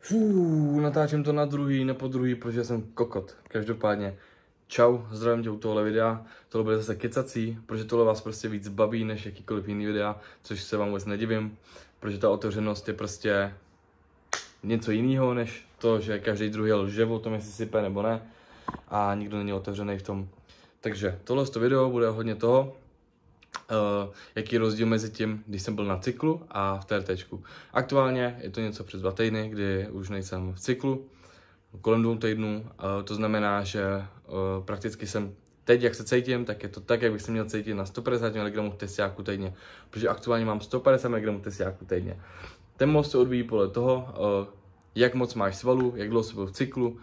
Fú, natáčím to na druhý, ne po druhý, protože jsem kokot. Každopádně, čau, zdravím tě u tohle videa. Tohle bude zase kecací, protože tohle vás prostě víc baví než jakýkoliv jiný videa, což se vám vůbec nedivím, protože ta otevřenost je prostě něco jiného, než to, že každý druhý lže o tom, jestli sype nebo ne a nikdo není otevřený v tom. Takže tohle to video bude hodně toho, Uh, jaký je rozdíl mezi tím, když jsem byl na cyklu a v TRT. Aktuálně je to něco přes dva týdny, kdy už nejsem v cyklu, kolem dvou týdnů. Uh, to znamená, že uh, prakticky jsem teď, jak se cítím, tak je to tak, jak bych se měl cítit na 150 mg testiáku týdně, protože aktuálně mám 150 mg testiáku týdně. Ten most se odvíjí podle toho, jak moc máš svalů, jak dlouho jsi byl v cyklu,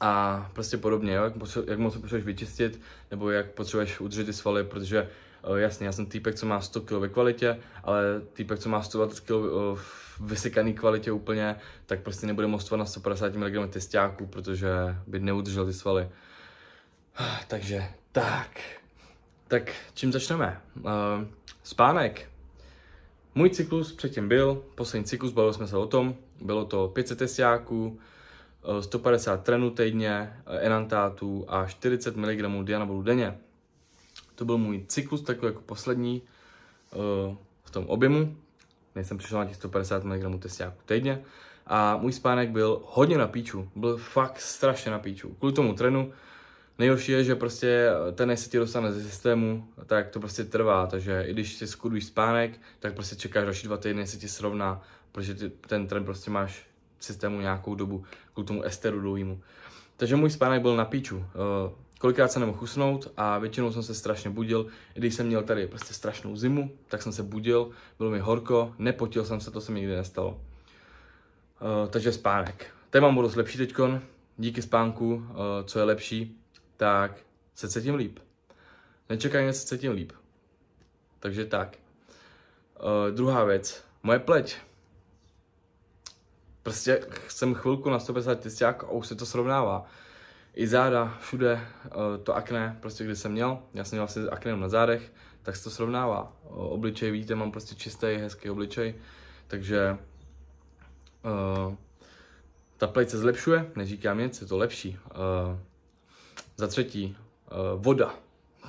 a prostě podobně, jo? Jak, potřebuješ, jak moc potřebuješ vyčistit, nebo jak potřebuješ udržet ty svaly, protože eh, jasně, já jsem týpek, co má 100 kg ve kvalitě, ale týpek, co má 120 kg eh, v vysekaný kvalitě úplně, tak prostě nebude mostovat na 150 mg testáků, protože by neudržel ty svaly. Ah, takže, tak. Tak čím začneme? Eh, spánek. Můj cyklus předtím byl, poslední cyklus, bavili jsme se o tom, bylo to 500 testáků, 150 eh, trenů týdně, eh, enantátů a 40 mg dianabolu denně. To byl můj cyklus, takový jako poslední eh, v tom objemu, než jsem přišel na těch 150 mg testiáku týdně. A můj spánek byl hodně na píču, byl fakt strašně na píču. Kvůli tomu trenu, Nejhorší je, že prostě ten, než se ti dostane ze systému, tak to prostě trvá, takže i když si skuduješ spánek, tak prostě čekáš další dva týdny, než se ti srovná, protože ty, ten trend prostě máš systému nějakou dobu, kvůli tomu esteru dlouhýmu. Takže můj spánek byl na píču. Eh, kolikrát jsem nemohl usnout a většinou jsem se strašně budil. I když jsem měl tady prostě strašnou zimu, tak jsem se budil, bylo mi horko, nepotil jsem se, to se mi nikdy nestalo. Eh, takže spánek. Teď mám budu lepší teď, díky spánku, eh, co je lepší, tak se cítím líp. Nečekaně se cítím líp. Takže tak. Uh, druhá věc, moje pleť. Prostě jsem chvilku na 150 tisíc a už se to srovnává. I záda, všude eh, to akné, prostě když jsem měl, já jsem měl asi akné na zádech, tak se to srovnává. Eh, obličej, vidíte, mám prostě čistý, hezký obličej, takže uh, ta plejce zlepšuje, neříkám nic, je to lepší. Uh, za třetí, uh, voda.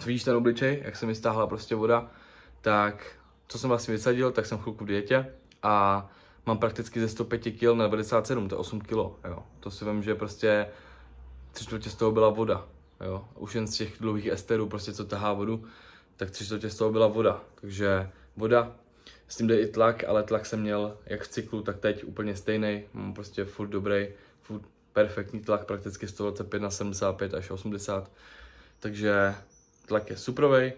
Vidíš ten obličej, jak se mi stáhla prostě voda, tak co jsem vlastně vysadil, tak jsem chvilku v dietě a mám prakticky ze 105 kg na 97, to je 8 kg, jo. To si vím, že prostě tři čtvrtě z toho byla voda, jo. Už jen z těch dlouhých esterů, prostě co tahá vodu, tak tři čtvrtě z toho byla voda. Takže voda, s tím jde i tlak, ale tlak jsem měl jak v cyklu, tak teď úplně stejný. Mám prostě furt dobrý, furt perfektní tlak, prakticky 125 na 75 až 80. Takže tlak je suprovej.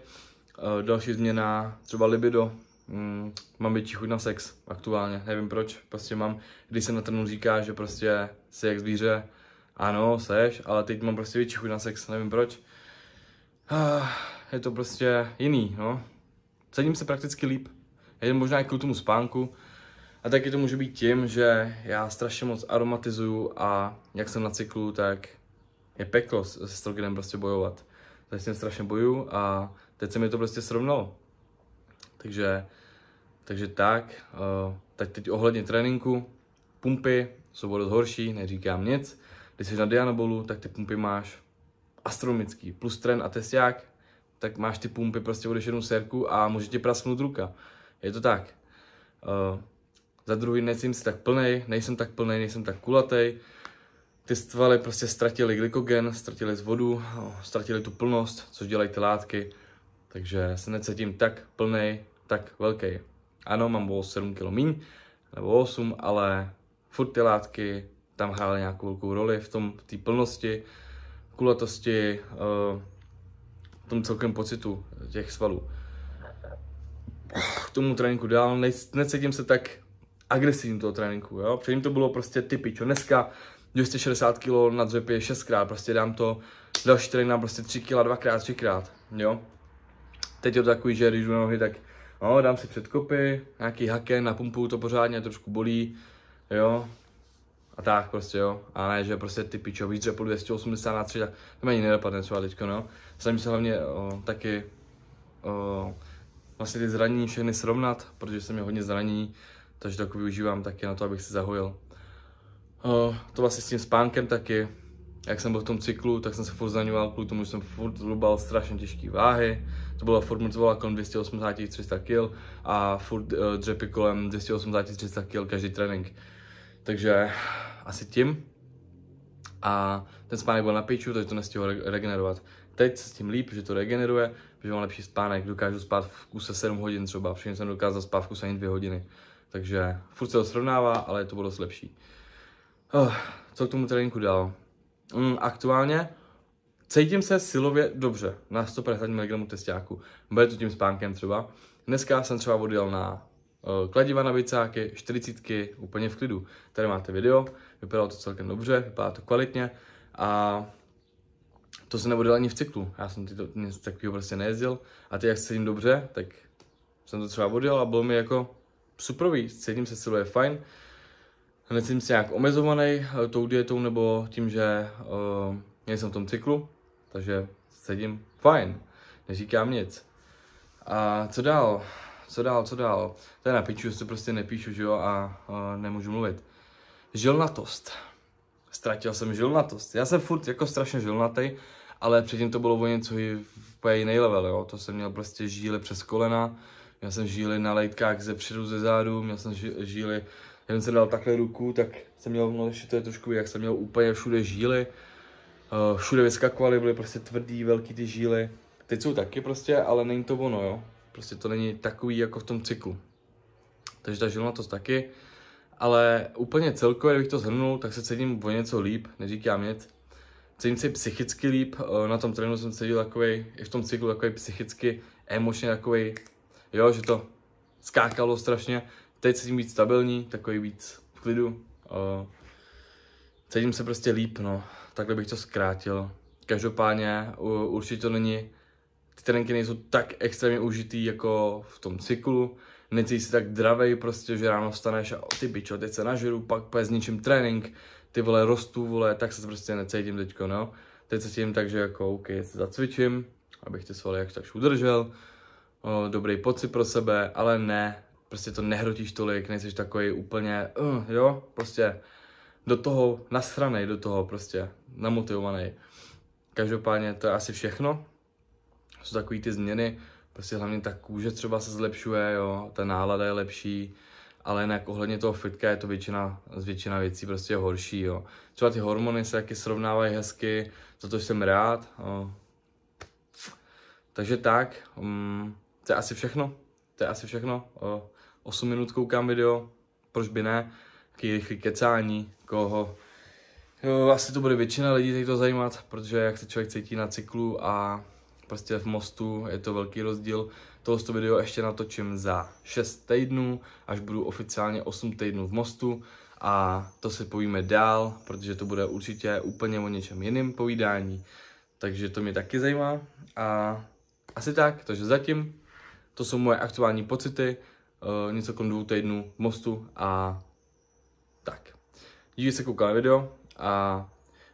E, další změna, třeba libido, mm, mám větší chuť na sex aktuálně, nevím proč, prostě mám, když se na trnu říká, že prostě si jak zvíře, ano, seš, ale teď mám prostě větší chuť na sex, nevím proč. Ah, je to prostě jiný, no. Cením se prakticky líp. to možná i kvůli tomu spánku, a taky to může být tím, že já strašně moc aromatizuju a jak jsem na cyklu, tak je peklo s estrogenem prostě bojovat. Takže s tím strašně boju a teď se mi to prostě srovnalo. Takže takže tak, eh, tak teď ohledně tréninku, pumpy jsou o horší, neříkám nic. Když jsi na Dianabolu, tak ty pumpy máš astronomický, plus tren a testiák, tak máš ty pumpy prostě odeš jednu serku a může ti prasknout ruka. Je to tak. Eh, za druhý necím si tak plnej, nejsem tak plnej, nejsem tak kulatý. Ty stvaly prostě ztratili glykogen, ztratili z vodu, eh, ztratili tu plnost, což dělají ty látky. Takže se necítím tak plnej, tak velký. Ano, mám o 7 kg míň, nebo 8, ale furt ty látky tam hrály nějakou velkou roli v tom té plnosti, kulatosti, eh, v tom celkem pocitu těch svalů. K tomu tréninku dál, necítím se tak agresivní toho tréninku, jo? Předtím to bylo prostě typy, čo dneska 260 kg na dřepě 6 x prostě dám to, další trénink prostě 3 kg 3x, jo? Teď je to takový, že když jdu na nohy, tak No, dám si předkopy, nějaký haken, napumpuju to pořádně, trošku bolí, jo. A tak prostě, jo. A ne, že prostě ty pičo, víc dřepu po 280 na 3, tak to mě ani nedopadne třeba teďko, no. Snažím se hlavně o, taky o, vlastně ty zranění všechny srovnat, protože jsem mě hodně zraní, takže to využívám taky na to, abych si zahojil. O, to vlastně s tím spánkem taky, jak jsem byl v tom cyklu, tak jsem se furt zaňoval kvůli tomu, že jsem furt zlubal strašně těžké váhy. To byla furt moc kolem 280-300 kg a furt uh, dřepy kolem 280-300 kg každý trénink. Takže asi tím. A ten spánek byl na píču, takže to nestihlo re- regenerovat. Teď se s tím líp, že to regeneruje, že mám lepší spánek, dokážu spát v kuse 7 hodin třeba, předtím jsem dokázal spát v kuse ani 2 hodiny. Takže furt se to srovnává, ale je to bylo dost lepší. Oh, co k tomu tréninku dál? mm, aktuálně cítím se silově dobře na 150 mg testáku. Bude to tím spánkem třeba. Dneska jsem třeba odjel na eh, kladiva na bicáky, 40 úplně v klidu. Tady máte video, vypadalo to celkem dobře, vypadá to kvalitně a to se nebude ani v cyklu. Já jsem tyto, nic takového prostě nejezdil a teď jak se cítím dobře, tak jsem to třeba odjel a bylo mi jako superový, cítím se silově fajn. Necítím se nějak omezovaný eh, tou dietou nebo tím, že uh, nejsem v tom cyklu, takže sedím fajn, neříkám nic. A co dál? Co dál, co dál? To je na piču, že se prostě nepíšu, že jo, a uh, nemůžu mluvit. Žilnatost. Ztratil jsem žilnatost. Já jsem furt jako strašně žilnatý, ale předtím to bylo o něco v jiný level, jo. To jsem měl prostě žíly přes kolena, měl jsem žíly na lejtkách ze předu, ze zádu, měl jsem žíly jen se dal takhle ruku, tak jsem měl, no že to je trošku, jak jsem měl úplně všude žíly. Uh, všude vyskakovaly, byly prostě tvrdý, velký ty žíly. Teď jsou taky prostě, ale není to ono, jo. Prostě to není takový jako v tom cyklu. Takže ta to taky. Ale úplně celkově, kdybych to zhrnul, tak se cítím o něco líp, neříkám nic. Cítím se psychicky líp, eh, na tom trénu jsem cítil takový, i v tom cyklu takový psychicky, emočně takový, jo, že to skákalo strašně, teď cítím víc stabilní, takový víc v klidu. Uh, cítím se prostě líp, no. Takhle bych to zkrátil. Každopádně uh, určitě to není, ty tréninky nejsou tak extrémně užitý jako v tom cyklu. Necítíš si tak dravej prostě, že ráno vstaneš a ty bičo, teď se nažeru, pak pojď zničím trénink, ty vole rostu, vole, tak se prostě necítím teďko, no. Teď se tím tak, že jako OK, se zacvičím, abych ty svaly jak tak udržel, o, dobrý pocit pro sebe, ale ne, prostě to nehrotíš tolik, nejseš takový úplně, uh, jo, prostě do toho nasranej, do toho prostě namotivovaný. Každopádně to je asi všechno. Jsou takové ty změny, prostě hlavně ta kůže třeba se zlepšuje, jo, ta nálada je lepší, ale jinak ohledně toho fitka je to většina, z většina věcí prostě horší, jo. Třeba ty hormony se taky srovnávají hezky, za to jsem rád, jo. Takže tak, um, to je asi všechno, to je asi všechno, jo. 8 minut koukám video, proč by ne, taky rychlý kecání, koho. Jo, asi to bude většina lidí teď to zajímat, protože jak se člověk cítí na cyklu a prostě v mostu je to velký rozdíl. Tohle video ještě natočím za 6 týdnů, až budu oficiálně 8 týdnů v mostu a to si povíme dál, protože to bude určitě úplně o něčem jiném povídání, takže to mě taky zajímá a asi tak, takže zatím to jsou moje aktuální pocity, Eh, něco kolem dvou týdnů v Mostu a tak. Díky, že jste koukali na video a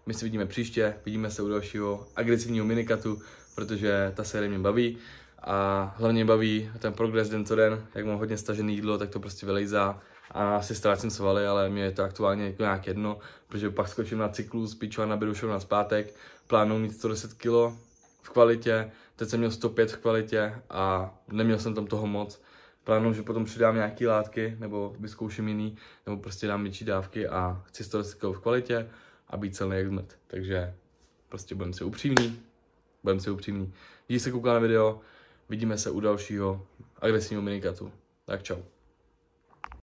my se vidíme příště, vidíme se u dalšího agresivního minikatu, protože ta série mě baví a hlavně baví ten progres den co den, jak mám hodně stažený jídlo, tak to prostě vylejzá a asi ztrácím svaly, ale mě je to aktuálně jako nějak jedno, protože pak skočím na cyklus, spíču a naberu na zpátek, plánuju mít 110 kg v kvalitě, teď jsem měl 105 v kvalitě a neměl jsem tam toho moc, plánu, že potom přidám nějaké látky, nebo vyzkouším jiný, nebo prostě dám větší dávky a chci z toho v kvalitě a být celý jak zmet. Takže prostě budeme si upřímní, budeme si upřímní. Díky se kouká na video, vidíme se u dalšího agresivního minikatu. Tak čau.